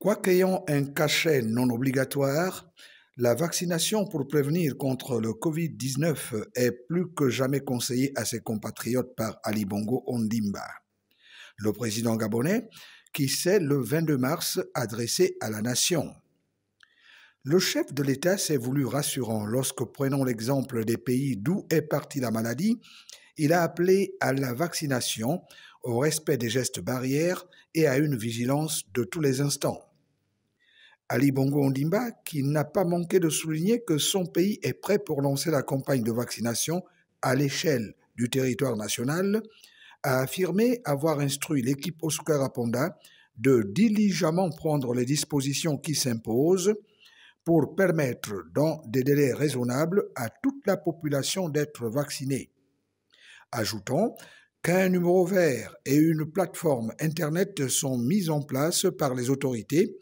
Quoiqu'ayant un cachet non obligatoire, la vaccination pour prévenir contre le Covid-19 est plus que jamais conseillée à ses compatriotes par Ali Bongo Ondimba. Le président gabonais qui s'est le 22 mars adressé à la nation. Le chef de l'État s'est voulu rassurant lorsque, prenant l'exemple des pays d'où est partie la maladie, il a appelé à la vaccination, au respect des gestes barrières et à une vigilance de tous les instants. Ali Bongo Ondimba, qui n'a pas manqué de souligner que son pays est prêt pour lancer la campagne de vaccination à l'échelle du territoire national, a affirmé avoir instruit l'équipe Oscar de diligemment prendre les dispositions qui s'imposent pour permettre, dans des délais raisonnables, à toute la population d'être vaccinée. Ajoutons qu'un numéro vert et une plateforme Internet sont mises en place par les autorités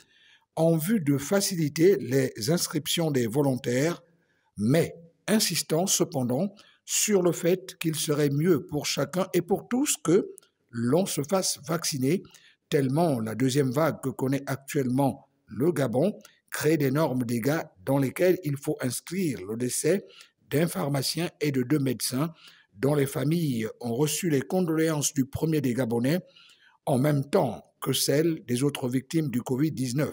en vue de faciliter les inscriptions des volontaires, mais insistant cependant sur le fait qu'il serait mieux pour chacun et pour tous que l'on se fasse vacciner, tellement la deuxième vague que connaît actuellement le Gabon crée d'énormes dégâts dans lesquels il faut inscrire le décès d'un pharmacien et de deux médecins dont les familles ont reçu les condoléances du premier des Gabonais en même temps que celles des autres victimes du Covid-19.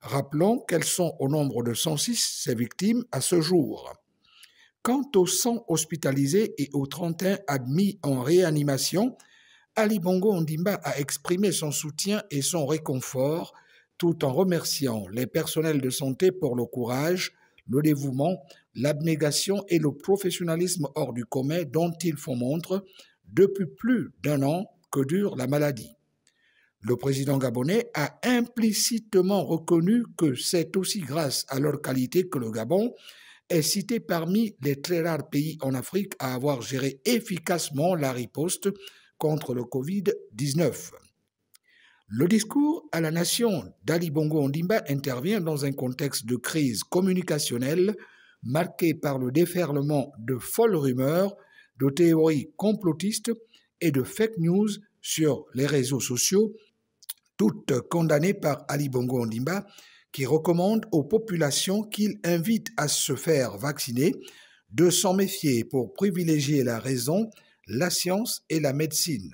Rappelons qu'elles sont au nombre de 106 ces victimes à ce jour. Quant aux 100 hospitalisés et aux 31 admis en réanimation, Ali Bongo Ondimba a exprimé son soutien et son réconfort tout en remerciant les personnels de santé pour le courage, le dévouement, l'abnégation et le professionnalisme hors du commun dont ils font montre depuis plus d'un an que dure la maladie. Le président gabonais a implicitement reconnu que c'est aussi grâce à leur qualité que le Gabon est cité parmi les très rares pays en Afrique à avoir géré efficacement la riposte contre le Covid-19. Le discours à la nation d'Ali Bongo Ondimba intervient dans un contexte de crise communicationnelle marqué par le déferlement de folles rumeurs, de théories complotistes et de fake news sur les réseaux sociaux, toutes condamnées par Ali Bongo Ondimba qui recommande aux populations qu'il invite à se faire vacciner de s'en méfier pour privilégier la raison, la science et la médecine.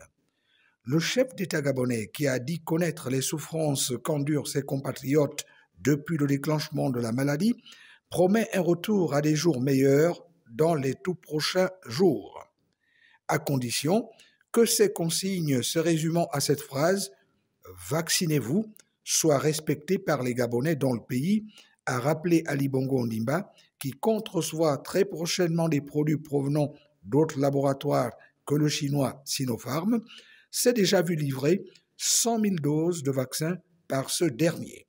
Le chef d'État gabonais, qui a dit connaître les souffrances qu'endurent ses compatriotes depuis le déclenchement de la maladie, promet un retour à des jours meilleurs dans les tout prochains jours, à condition que ces consignes se résumant à cette phrase ⁇ Vaccinez-vous ⁇ soit respecté par les Gabonais dans le pays, a rappelé Ali Bongo Ondimba, qui compte très prochainement des produits provenant d'autres laboratoires que le chinois Sinopharm, s'est déjà vu livrer 100 000 doses de vaccins par ce dernier.